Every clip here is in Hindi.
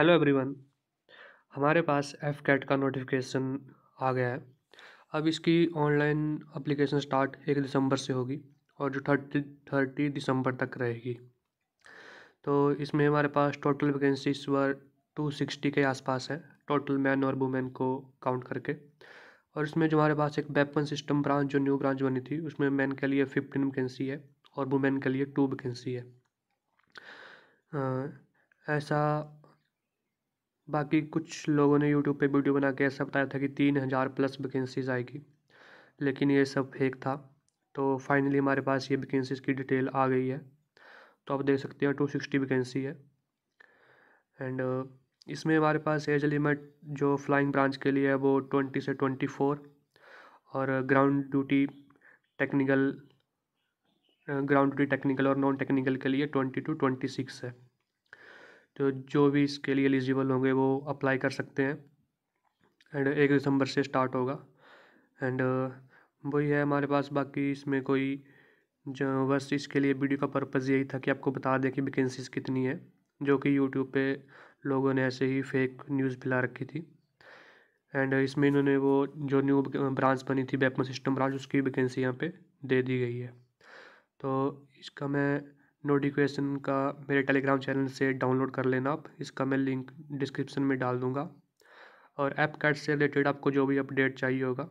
हेलो एवरीवन हमारे पास एफ कैट का नोटिफिकेशन आ गया है अब इसकी ऑनलाइन अप्लीकेशन स्टार्ट एक दिसंबर से होगी और जो थर्टी थर्टी दिसंबर तक रहेगी तो इसमें हमारे पास टोटल वैकेंसी इस बार टू सिक्सटी के आसपास है टोटल मैन और वुमेन को काउंट करके और इसमें जो हमारे पास एक वेपन सिस्टम ब्रांच जो न्यू ब्रांच बनी थी उसमें मैन के लिए फिफ्टीन वैकेंसी है और वुमेन के लिए टू वैकेंसी है आ, ऐसा बाकी कुछ लोगों ने यूट्यूब पे वीडियो बना के ऐसा बताया था कि तीन हज़ार प्लस वैकेंसीज आएगी लेकिन ये सब फेक था तो फाइनली हमारे पास ये वैकेंसीज की डिटेल आ गई है तो आप देख सकते हैं टू सिक्सटी वैकेंसी है एंड uh, इसमें हमारे पास एज लिमिट जो फ्लाइंग ब्रांच के लिए है वो ट्वेंटी से ट्वेंटी फोर और ground duty technical ground duty technical और नॉन टेक्निकल के लिए ट्वेंटी टू ट्वेंटी सिक्स है तो जो भी इसके लिए एलिजिबल होंगे वो अप्लाई कर सकते हैं एंड एक दिसंबर से स्टार्ट होगा एंड वही है हमारे पास बाकी इसमें कोई जो बस इसके लिए वीडियो का पर्पज़ यही था कि आपको बता दें कि वैकेंसीज़ कितनी है जो कि यूट्यूब पे लोगों ने ऐसे ही फेक न्यूज़ फैला रखी थी एंड इसमें इन्होंने वो जो न्यू ब्रांच बनी थी बैकमा सिस्टम ब्रांच उसकी वैकेंसी यहाँ पे दे दी गई है तो इसका मैं नोटिफिकेशन का मेरे टेलीग्राम चैनल से डाउनलोड कर लेना आप इसका मैं लिंक डिस्क्रिप्शन में डाल दूँगा और ऐप कार्ड से रिलेटेड आपको जो भी अपडेट चाहिए होगा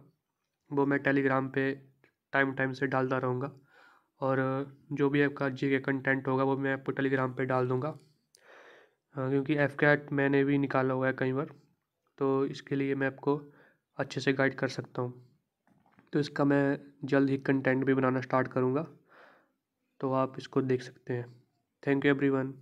वो मैं टेलीग्राम पे टाइम टाइम से डालता रहूँगा और जो भी आपका जी के कंटेंट होगा वो मैं आपको टेलीग्राम पे डाल दूँगा हाँ, क्योंकि एफ कैट मैंने भी निकाला हुआ है कई बार तो इसके लिए मैं आपको अच्छे से गाइड कर सकता हूँ तो इसका मैं जल्द ही कंटेंट भी बनाना स्टार्ट करूँगा तो आप इसको देख सकते हैं थैंक यू एवरीवन